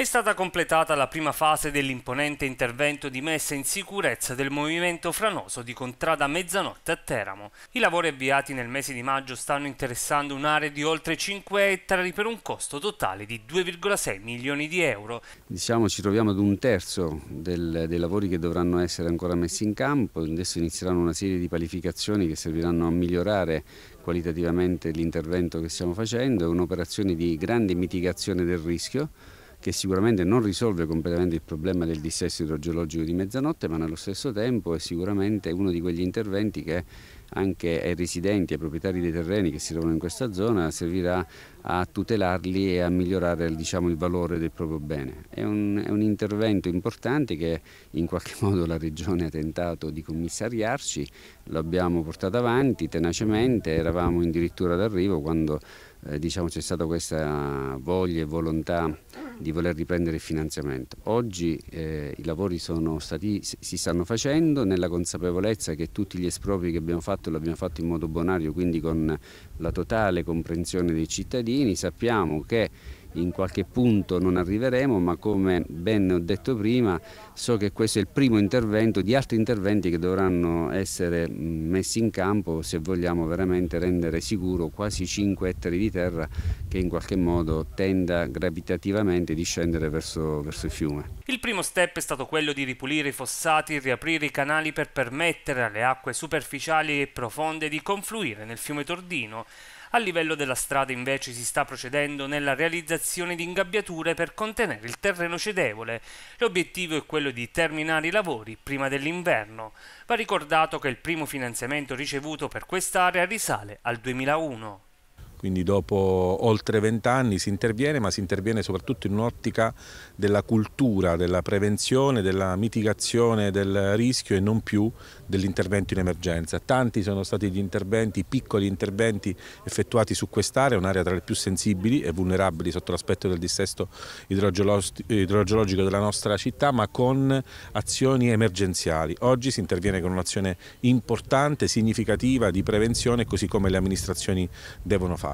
È stata completata la prima fase dell'imponente intervento di messa in sicurezza del movimento franoso di Contrada Mezzanotte a Teramo. I lavori avviati nel mese di maggio stanno interessando un'area di oltre 5 ettari per un costo totale di 2,6 milioni di euro. Diciamo ci troviamo ad un terzo del, dei lavori che dovranno essere ancora messi in campo, adesso inizieranno una serie di qualificazioni che serviranno a migliorare qualitativamente l'intervento che stiamo facendo, è un'operazione di grande mitigazione del rischio che sicuramente non risolve completamente il problema del dissesto idrogeologico di mezzanotte, ma nello stesso tempo è sicuramente uno di quegli interventi che anche ai residenti, ai proprietari dei terreni che si trovano in questa zona servirà a tutelarli e a migliorare diciamo, il valore del proprio bene. È un, è un, intervento importante che in qualche modo la Regione ha tentato di commissariarci, lo abbiamo portato avanti tenacemente, eravamo addirittura d'arrivo quando eh, diciamo, c'è stata questa voglia e volontà di voler riprendere il finanziamento. Oggi eh, i lavori stati, si stanno facendo nella consapevolezza che tutti gli espropri che abbiamo fatto li abbiamo fatti in modo bonario, quindi con la totale comprensione dei cittadini, sappiamo che in qualche punto non arriveremo, ma come ben ho detto prima, so che questo è il primo intervento di altri interventi che dovranno essere messi in campo se vogliamo veramente rendere sicuro quasi 5 ettari di terra che in qualche modo tenda gravitativamente di scendere verso, verso il fiume. Il primo step è stato quello di ripulire i fossati, riaprire i canali per permettere alle acque superficiali e profonde di confluire nel fiume Tordino. A livello della strada invece si sta procedendo nella realizzazione di ingabbiature per contenere il terreno cedevole. L'obiettivo è quello di terminare i lavori prima dell'inverno. Va ricordato che il primo finanziamento ricevuto per quest'area risale al 2001. Quindi dopo oltre vent'anni si interviene, ma si interviene soprattutto in un'ottica della cultura, della prevenzione, della mitigazione del rischio e non più dell'intervento in emergenza. Tanti sono stati gli interventi, piccoli interventi effettuati su quest'area, un'area tra le più sensibili e vulnerabili sotto l'aspetto del dissesto idrogeologico della nostra città, ma con azioni emergenziali. Oggi si interviene con un'azione importante, significativa di prevenzione, così come le amministrazioni devono fare.